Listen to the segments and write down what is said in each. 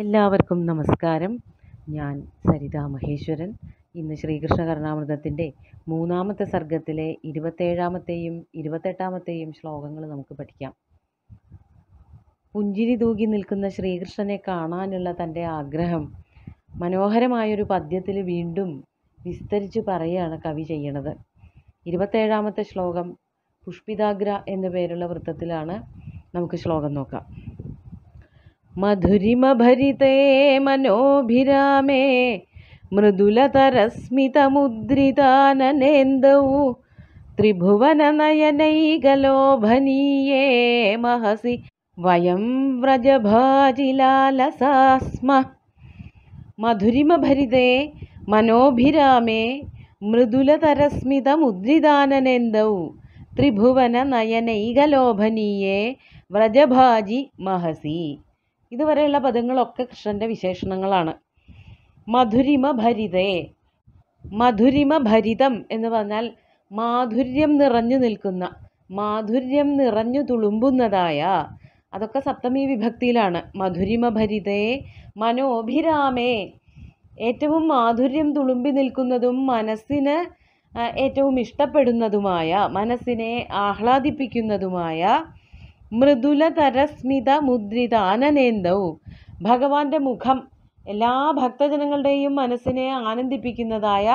എല്ലാവർക്കും നമസ്കാരം ഞാൻ സരിതാ മഹേശ്വരൻ ഇന്ന് ശ്രീകൃഷ്ണ കർണാമൃതത്തിൻ്റെ മൂന്നാമത്തെ സർഗത്തിലെ ഇരുപത്തേഴാമത്തെയും ഇരുപത്തെട്ടാമത്തെയും ശ്ലോകങ്ങൾ നമുക്ക് പഠിക്കാം പുഞ്ചിരി തൂകി നിൽക്കുന്ന ശ്രീകൃഷ്ണനെ കാണാനുള്ള തൻ്റെ ആഗ്രഹം മനോഹരമായൊരു പദ്യത്തിൽ വീണ്ടും വിസ്തരിച്ച് പറയുകയാണ് കവി ചെയ്യണത് ഇരുപത്തേഴാമത്തെ ശ്ലോകം പുഷ്പിതാഗ്ര എന്ന പേരുള്ള വൃത്തത്തിലാണ് നമുക്ക് ശ്ലോകം നോക്കാം मधुरिमभरिते मनोभिरामे मृदुलतरस्मितमुद्रिताननेन्दौ त्रिभुवननयनैकलोभनीये महसि वयं व्रजभाजिलालसा स्म मधुरिमभरिते मनोभिरामे मृदुलतरस्मितमुद्रिदाननेन्दौ त्रिभुवननयनैकलोभनीये व्रजभाजि महसि ഇതുവരെയുള്ള പദങ്ങളൊക്കെ കൃഷ്ണൻ്റെ വിശേഷണങ്ങളാണ് മധുരിമ ഭരിതേ മധുരിമ ഭരിതം എന്ന് പറഞ്ഞാൽ മാധുര്യം നിറഞ്ഞു നിൽക്കുന്ന മാധുര്യം നിറഞ്ഞു തുളുമ്പുന്നതായ അതൊക്കെ സപ്തമി വിഭക്തിയിലാണ് മധുരിമ ഭരിതേ മനോഭിരാമേ ഏറ്റവും മാധുര്യം തുളുമ്പി നിൽക്കുന്നതും മനസ്സിന് ഏറ്റവും ഇഷ്ടപ്പെടുന്നതുമായ മനസ്സിനെ ആഹ്ലാദിപ്പിക്കുന്നതുമായ മൃദുലതരസ്മിത മുദ്രിത അനനേന്ദവും ഭഗവാന്റെ മുഖം എല്ലാ ഭക്തജനങ്ങളുടെയും മനസ്സിനെ ആനന്ദിപ്പിക്കുന്നതായ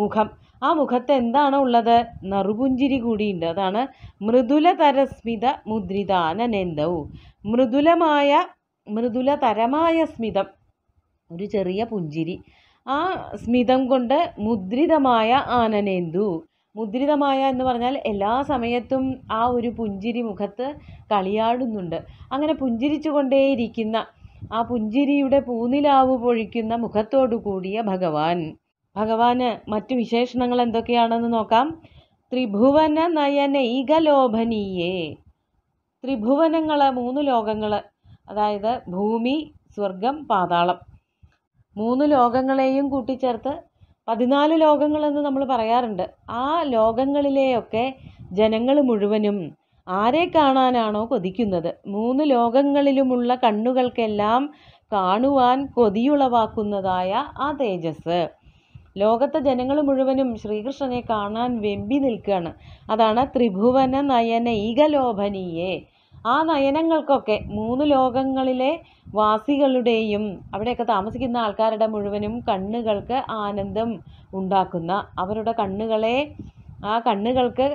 മുഖം ആ മുഖത്ത് എന്താണ് ഉള്ളത് നറുപുഞ്ചിരി കൂടിയുണ്ട് അതാണ് മൃദുലതരസ്മിത മുദ്രിത അനനേന്ദവും മൃദുലമായ മൃദുലതരമായ സ്മിതം ഒരു ചെറിയ പുഞ്ചിരി ആ സ്മിതം കൊണ്ട് മുദ്രിതമായ ആനനേന്ദു മുദ്രിതമായ എന്ന് പറഞ്ഞാൽ എല്ലാ സമയത്തും ആ ഒരു പുഞ്ചിരി മുഖത്ത് കളിയാടുന്നുണ്ട് അങ്ങനെ പുഞ്ചിരിച്ചു കൊണ്ടേയിരിക്കുന്ന ആ പുഞ്ചിരിയുടെ പൂനിലാവ് പൊഴിക്കുന്ന മുഖത്തോടു കൂടിയ ഭഗവാൻ ഭഗവാന് മറ്റു വിശേഷണങ്ങൾ എന്തൊക്കെയാണെന്ന് നോക്കാം ത്രിഭുവന നയനൈകലോഭനീയേ ത്രിഭുവനങ്ങൾ മൂന്ന് ലോകങ്ങൾ അതായത് ഭൂമി സ്വർഗം പാതാളം മൂന്ന് ലോകങ്ങളെയും കൂട്ടിച്ചേർത്ത് പതിനാല് ലോകങ്ങളെന്ന് നമ്മൾ പറയാറുണ്ട് ആ ലോകങ്ങളിലെയൊക്കെ ജനങ്ങൾ മുഴുവനും ആരെ കാണാനാണോ കൊതിക്കുന്നത് മൂന്ന് ലോകങ്ങളിലുമുള്ള കണ്ണുകൾക്കെല്ലാം കാണുവാൻ കൊതിയുളവാക്കുന്നതായ ആ തേജസ് ലോകത്തെ ജനങ്ങൾ മുഴുവനും ശ്രീകൃഷ്ണനെ കാണാൻ വെമ്പി നിൽക്കുകയാണ് അതാണ് ത്രിഭുവന നയന ഈകലോഭനീയെ ആ നയനങ്ങൾക്കൊക്കെ മൂന്ന് ലോകങ്ങളിലെ വാസികളുടെയും അവിടെയൊക്കെ താമസിക്കുന്ന ആൾക്കാരുടെ മുഴുവനും കണ്ണുകൾക്ക് ആനന്ദം ഉണ്ടാക്കുന്ന അവരുടെ കണ്ണുകളെ ആ കണ്ണുകൾക്ക്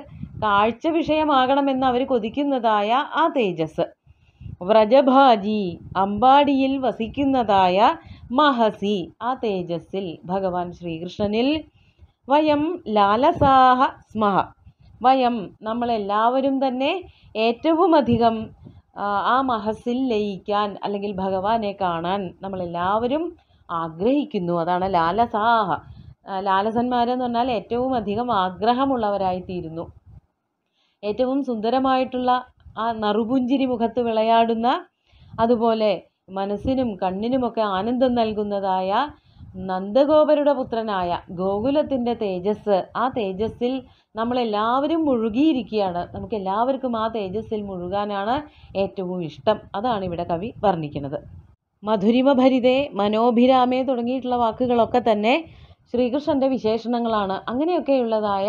കാഴ്ച വിഷയമാകണമെന്ന് അവർ കൊതിക്കുന്നതായ ആ തേജസ് വ്രജഭാജി അമ്പാടിയിൽ വസിക്കുന്നതായ മഹസി ആ തേജസ്സിൽ ഭഗവാൻ ശ്രീകൃഷ്ണനിൽ വയം ലാലസാഹ സ്മഹ വയം നമ്മളെല്ലാവരും തന്നെ ഏറ്റവുമധികം ആ മഹസിൽ ലയിക്കാൻ അല്ലെങ്കിൽ ഭഗവാനെ കാണാൻ നമ്മളെല്ലാവരും ആഗ്രഹിക്കുന്നു അതാണ് ലാലസാഹ ലാലസന്മാരെന്ന് പറഞ്ഞാൽ ഏറ്റവും അധികം ആഗ്രഹമുള്ളവരായിത്തീരുന്നു ഏറ്റവും സുന്ദരമായിട്ടുള്ള ആ നറുപുഞ്ചിരി മുഖത്ത് വിളയാടുന്ന അതുപോലെ മനസ്സിനും കണ്ണിനുമൊക്കെ ആനന്ദം നൽകുന്നതായ നന്ദഗോപരുടെ പുത്രനായ ഗോകുലത്തിൻ്റെ തേജസ് ആ തേജസ്സിൽ നമ്മളെല്ലാവരും മുഴുകിയിരിക്കുകയാണ് നമുക്ക് എല്ലാവർക്കും ആ തേജസ്സിൽ മുഴുകാനാണ് ഏറ്റവും ഇഷ്ടം അതാണ് ഇവിടെ കവി വർണ്ണിക്കുന്നത് മധുരിമ ഭരിതേ മനോഭിരാമേ തുടങ്ങിയിട്ടുള്ള വാക്കുകളൊക്കെ തന്നെ ശ്രീകൃഷ്ണൻ്റെ വിശേഷണങ്ങളാണ് അങ്ങനെയൊക്കെയുള്ളതായ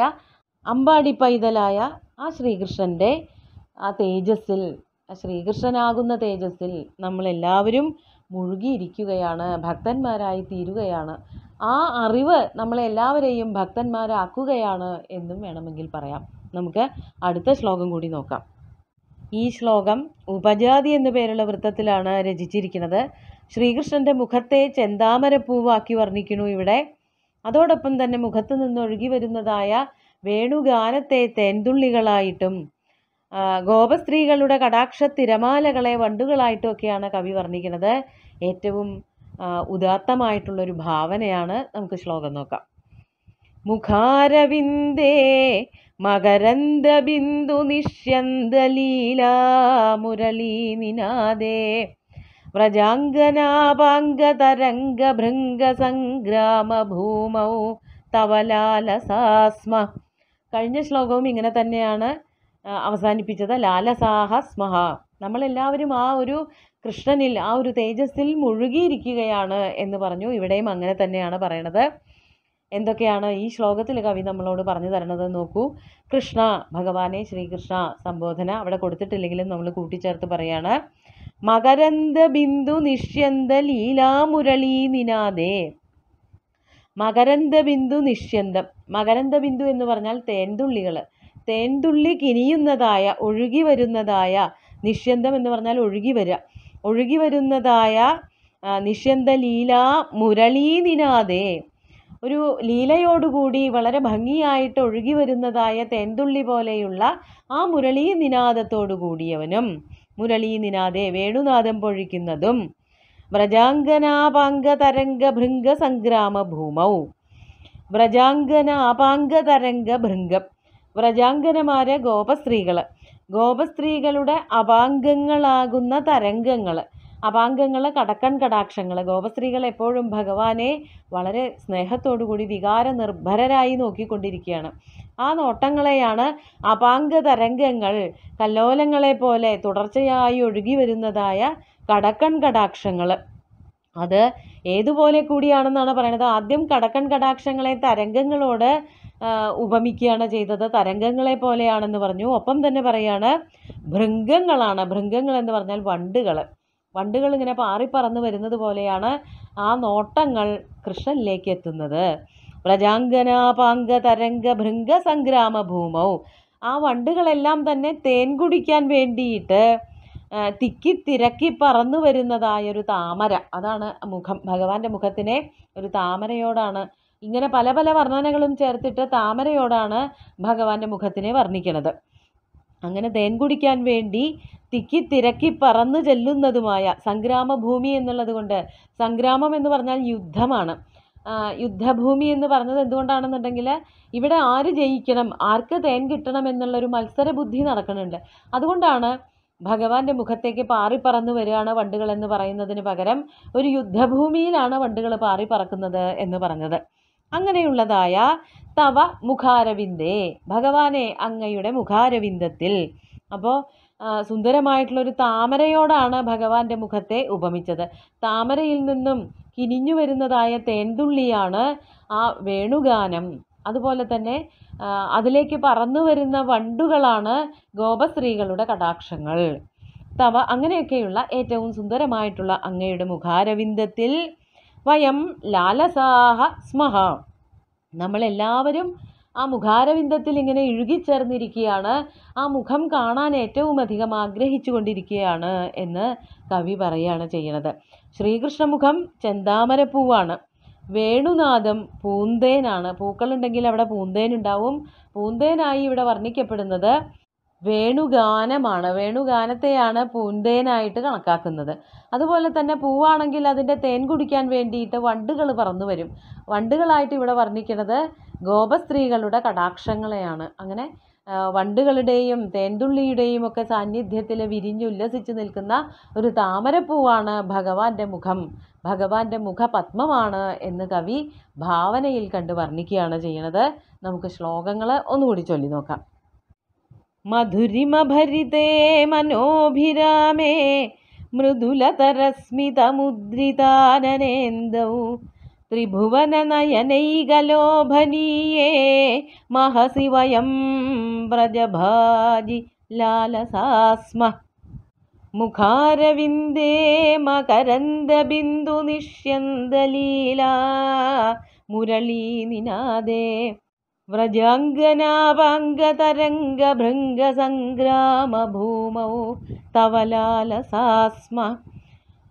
അമ്പാടി പൈതലായ ആ ശ്രീകൃഷ്ണൻ്റെ ആ തേജസ്സിൽ ശ്രീകൃഷ്ണനാകുന്ന തേജസ്സിൽ നമ്മളെല്ലാവരും മുഴുകിയിരിക്കുകയാണ് ഭക്തന്മാരായി തീരുകയാണ് ആ അറിവ് നമ്മളെല്ലാവരെയും ഭക്തന്മാരാക്കുകയാണ് എന്നും വേണമെങ്കിൽ പറയാം നമുക്ക് അടുത്ത ശ്ലോകം കൂടി നോക്കാം ഈ ശ്ലോകം ഉപജാതി എന്നു പേരുള്ള വൃത്തത്തിലാണ് രചിച്ചിരിക്കുന്നത് ശ്രീകൃഷ്ണൻ്റെ മുഖത്തെ ചെന്താമരപ്പൂവാക്കി വർണ്ണിക്കുന്നു ഇവിടെ അതോടൊപ്പം തന്നെ മുഖത്ത് നിന്ന് വരുന്നതായ വേണുഗാനത്തെ തേൻതുള്ളികളായിട്ടും ഗോപസ്ത്രീകളുടെ കടാക്ഷ തിരമാലകളെ വണ്ടുകളായിട്ടൊക്കെയാണ് കവി വർണ്ണിക്കുന്നത് ഏറ്റവും ഉദാത്തമായിട്ടുള്ളൊരു ഭാവനയാണ് നമുക്ക് ശ്ലോകം നോക്കാം മുഖാരവിന്ദേ മകരന്ദബിന്ദു നിഷ്യന്തലീലാമുരളീനിനാദേ വ്രജാംഗനാപാംഗതരംഗഭൃംഗസംഗ്രാമഭൂമൗ തവലാലസാസ്മ കഴിഞ്ഞ ശ്ലോകവും ഇങ്ങനെ തന്നെയാണ് അവസാനിപ്പിച്ചത് ലാലസാഹസ്മഹ നമ്മളെല്ലാവരും ആ ഒരു കൃഷ്ണനിൽ ആ ഒരു തേജസ്സിൽ മുഴുകിയിരിക്കുകയാണ് എന്ന് പറഞ്ഞു ഇവിടെയും അങ്ങനെ തന്നെയാണ് പറയണത് എന്തൊക്കെയാണ് ഈ ശ്ലോകത്തിൽ കവി നമ്മളോട് പറഞ്ഞു തരണത് നോക്കൂ കൃഷ്ണ ഭഗവാനെ ശ്രീകൃഷ്ണ സംബോധന അവിടെ കൊടുത്തിട്ടില്ലെങ്കിലും നമ്മൾ കൂട്ടിച്ചേർത്ത് പറയാണ് മകരന്ത ബിന്ദു നിഷ്യന്ത ലീലാമുരളീ നിനാദേ മകരന്ത ബിന്ദു നിഷ്യന്തം മകരന്ത ബിന്ദു എന്ന് പറഞ്ഞാൽ തേൻതുള്ളികൾ തേൻതുള്ളി കിനിയുന്നതായ ഒഴുകി വരുന്നതായ നിഷ്യന്തം എന്ന് പറഞ്ഞാൽ ഒഴുകി വരിക ഒഴുകി വരുന്നതായ നിഷ്യന്ത ലീല മുരളീനിനാദേ ഒരു ലീലയോടുകൂടി വളരെ ഭംഗിയായിട്ട് ഒഴുകി വരുന്നതായ തേൻതുള്ളി പോലെയുള്ള ആ മുരളീ നിനാദത്തോടു കൂടിയവനും മുരളീ നിനാദെ വേണുനാദം പൊഴിക്കുന്നതും വ്രജാംഗനാപാംഗ തരംഗ ഭൃംഗ സംഗ്രാമ ഭൂമൗ വ്രജാംഗനാപാംഗ തരംഗ ഭൃംഗം വ്രജാങ്കനമാരെ ഗോപസ്ത്രീകൾ ഗോപസ്ത്രീകളുടെ അപാംഗങ്ങളാകുന്ന തരംഗങ്ങൾ അപാംഗങ്ങൾ കടക്കൺ കടാക്ഷങ്ങൾ ഗോപസ്ത്രീകൾ എപ്പോഴും ഭഗവാനെ വളരെ സ്നേഹത്തോടുകൂടി വികാര നിർഭരരായി നോക്കിക്കൊണ്ടിരിക്കുകയാണ് ആ നോട്ടങ്ങളെയാണ് അപാംഗ തരംഗങ്ങൾ കല്ലോലങ്ങളെ പോലെ തുടർച്ചയായി ഒഴുകി വരുന്നതായ കടക്കൺ കടാക്ഷങ്ങൾ അത് ഏതുപോലെ കൂടിയാണെന്നാണ് പറയുന്നത് ആദ്യം കടക്കൺ കടാക്ഷങ്ങളെ തരംഗങ്ങളോട് ഉപമിക്കുകയാണ് ചെയ്തത് തരംഗങ്ങളെ പോലെയാണെന്ന് പറഞ്ഞു ഒപ്പം തന്നെ പറയാണ് ഭൃംഗങ്ങളാണ് ഭൃംഗങ്ങൾ എന്ന് പറഞ്ഞാൽ വണ്ടുകൾ വണ്ടുകൾ ഇങ്ങനെ പാറിപ്പറന്ന് വരുന്നത് പോലെയാണ് ആ നോട്ടങ്ങൾ കൃഷ്ണനിലേക്ക് എത്തുന്നത് വ്രജാംഗനാപാംഗ തരംഗ ഭൃംഗ സംഗ്രാമ ഭൂമവും ആ വണ്ടുകളെല്ലാം തന്നെ തേൻ കുടിക്കാൻ വേണ്ടിയിട്ട് തിക്കി തിരക്കി പറന്നു വരുന്നതായൊരു താമര അതാണ് മുഖം ഭഗവാന്റെ മുഖത്തിനെ ഒരു താമരയോടാണ് ഇങ്ങനെ പല പല വർണ്ണനകളും ചേർത്തിട്ട് താമരയോടാണ് ഭഗവാന്റെ മുഖത്തിനെ വർണ്ണിക്കുന്നത് അങ്ങനെ തേൻ കുടിക്കാൻ വേണ്ടി തിക്കി തിരക്കി പറന്നു ചെല്ലുന്നതുമായ ഭൂമി എന്നുള്ളത് കൊണ്ട് സംഗ്രാമം എന്ന് പറഞ്ഞാൽ യുദ്ധമാണ് യുദ്ധഭൂമി എന്ന് പറഞ്ഞത് എന്തുകൊണ്ടാണെന്നുണ്ടെങ്കിൽ ഇവിടെ ആര് ജയിക്കണം ആർക്ക് തേൻ കിട്ടണം എന്നുള്ളൊരു മത്സര ബുദ്ധി നടക്കുന്നുണ്ട് അതുകൊണ്ടാണ് ഭഗവാന്റെ മുഖത്തേക്ക് പറന്നു വരികയാണ് വണ്ടുകൾ എന്ന് പറയുന്നതിന് പകരം ഒരു യുദ്ധഭൂമിയിലാണ് വണ്ടുകൾ പറക്കുന്നത് എന്ന് പറഞ്ഞത് അങ്ങനെയുള്ളതായ തവ മുഖാരവിന്ദേ ഭഗവാനെ അങ്ങയുടെ മുഖാരവിന്ദത്തിൽ അപ്പോൾ സുന്ദരമായിട്ടുള്ളൊരു താമരയോടാണ് ഭഗവാന്റെ മുഖത്തെ ഉപമിച്ചത് താമരയിൽ നിന്നും കിനിഞ്ഞു വരുന്നതായ തേൻതുള്ളിയാണ് ആ വേണുഗാനം അതുപോലെ തന്നെ അതിലേക്ക് പറന്നു വരുന്ന വണ്ടുകളാണ് ഗോപസ്ത്രീകളുടെ കടാക്ഷങ്ങൾ തവ അങ്ങനെയൊക്കെയുള്ള ഏറ്റവും സുന്ദരമായിട്ടുള്ള അങ്ങയുടെ മുഖാരവിന്ദത്തിൽ വയം ലാലസാഹ സ്മഹ നമ്മളെല്ലാവരും ആ മുഖാരവിന്ദത്തിൽ ഇങ്ങനെ ഇഴുകിച്ചേർന്നിരിക്കുകയാണ് ആ മുഖം കാണാൻ ഏറ്റവും അധികം ആഗ്രഹിച്ചു കൊണ്ടിരിക്കുകയാണ് എന്ന് കവി പറയുകയാണ് ചെയ്യണത് ശ്രീകൃഷ്ണമുഖം ചെന്താമരപ്പൂവാണ് വേണുനാഥം പൂന്തേനാണ് പൂക്കളുണ്ടെങ്കിൽ അവിടെ പൂന്തേനുണ്ടാവും പൂന്തേനായി ഇവിടെ വർണ്ണിക്കപ്പെടുന്നത് വേണുഗാനമാണ് വേണുഗാനത്തെയാണ് പൂന്തേനായിട്ട് കണക്കാക്കുന്നത് അതുപോലെ തന്നെ പൂവാണെങ്കിൽ അതിൻ്റെ തേൻ കുടിക്കാൻ വേണ്ടിയിട്ട് വണ്ടുകൾ പറന്നു വരും വണ്ടുകളായിട്ട് ഇവിടെ വർണ്ണിക്കുന്നത് ഗോപസ്ത്രീകളുടെ കടാക്ഷങ്ങളെയാണ് അങ്ങനെ വണ്ടുകളുടെയും തേൻതുള്ളിയുടെയും ഒക്കെ സാന്നിധ്യത്തിൽ വിരിഞ്ഞുല്ലസിച്ചു നിൽക്കുന്ന ഒരു താമരപ്പൂവാണ് ഭഗവാന്റെ മുഖം ഭഗവാന്റെ മുഖപത്മമാണ് എന്ന് കവി ഭാവനയിൽ കണ്ട് വർണ്ണിക്കുകയാണ് ചെയ്യുന്നത് നമുക്ക് ശ്ലോകങ്ങൾ ഒന്നുകൂടി ചൊല്ലി നോക്കാം मधुरिमभरिते मनोभिरामे मृदुलतरस्मितमुद्रिताननेन्दौ त्रिभुवननयनैकलोभनीये महसि वयं व्रजभाजि लालसा स्म मुखारविन्दे मकरन्दबिन्दुनिष्यन्दलीला मुरलीनिनादे വ്രജാംഗനാഭംഗതരംഗഭൃംഗസംഗ്രാമഭൂമൗ തവലാലസാസ്മ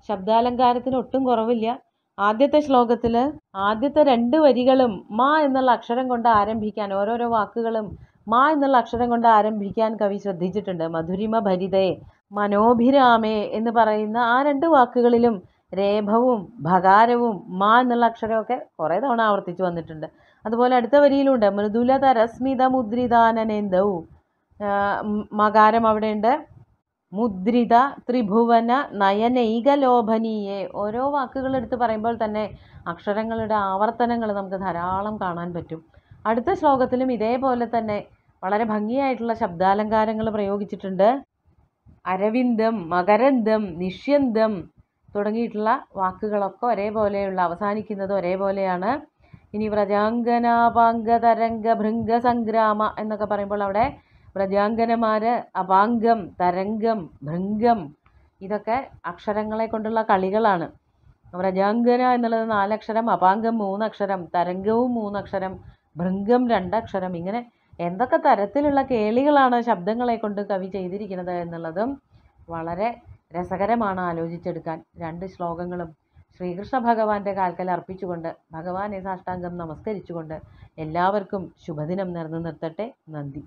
ശബ്ദാലങ്കാരത്തിന് ഒട്ടും കുറവില്ല ആദ്യത്തെ ശ്ലോകത്തിൽ ആദ്യത്തെ രണ്ട് വരികളും മാ എന്നുള്ള അക്ഷരം കൊണ്ട് ആരംഭിക്കാൻ ഓരോരോ വാക്കുകളും മാ എന്നുള്ള അക്ഷരം കൊണ്ട് ആരംഭിക്കാൻ കവി ശ്രദ്ധിച്ചിട്ടുണ്ട് മധുരിമ ഭരിതേ മനോഭിരാമേ എന്ന് പറയുന്ന ആ രണ്ട് വാക്കുകളിലും രേഭവും ഭകാരവും മാ എന്നുള്ള അക്ഷരമൊക്കെ കുറെ തവണ ആവർത്തിച്ചു വന്നിട്ടുണ്ട് അതുപോലെ അടുത്ത വരിയിലുണ്ട് രസ്മിത മുദ്രിതാനനേന്ദവും മകാരം അവിടെയുണ്ട് മുദ്രിത ത്രിഭുവന നയനൈകലോഭനീയെ ഓരോ വാക്കുകൾ എടുത്ത് പറയുമ്പോൾ തന്നെ അക്ഷരങ്ങളുടെ ആവർത്തനങ്ങൾ നമുക്ക് ധാരാളം കാണാൻ പറ്റും അടുത്ത ശ്ലോകത്തിലും ഇതേപോലെ തന്നെ വളരെ ഭംഗിയായിട്ടുള്ള ശബ്ദാലങ്കാരങ്ങൾ പ്രയോഗിച്ചിട്ടുണ്ട് അരവിന്ദം മകരന്ദം നിഷ്യന്തം തുടങ്ങിയിട്ടുള്ള വാക്കുകളൊക്കെ ഒരേപോലെയുള്ള അവസാനിക്കുന്നത് ഒരേപോലെയാണ് ഇനി വ്രജാങ്കനാപാങ്ക തരംഗ ഭൃംഗ സംഗ്രാമ എന്നൊക്കെ പറയുമ്പോൾ അവിടെ വ്രജാങ്കനമാർ അപാംഗം തരംഗം ഭൃംഗം ഇതൊക്കെ അക്ഷരങ്ങളെ കൊണ്ടുള്ള കളികളാണ് വ്രജാങ്കന എന്നുള്ളത് നാലക്ഷരം അപാംഗം മൂന്നക്ഷരം തരംഗവും മൂന്നക്ഷരം ഭൃംഗം രണ്ടക്ഷരം ഇങ്ങനെ എന്തൊക്കെ തരത്തിലുള്ള കേളികളാണ് ശബ്ദങ്ങളെ കൊണ്ട് കവി ചെയ്തിരിക്കുന്നത് എന്നുള്ളതും വളരെ രസകരമാണ് ആലോചിച്ചെടുക്കാൻ രണ്ട് ശ്ലോകങ്ങളും ശ്രീകൃഷ്ണ ഭഗവാന്റെ കാൽക്കൽ അർപ്പിച്ചുകൊണ്ട് ഭഗവാനെ സാഷ്ടാംഗം നമസ്കരിച്ചുകൊണ്ട് എല്ലാവർക്കും ശുഭദിനം നേർന്നു നിർത്തട്ടെ നന്ദി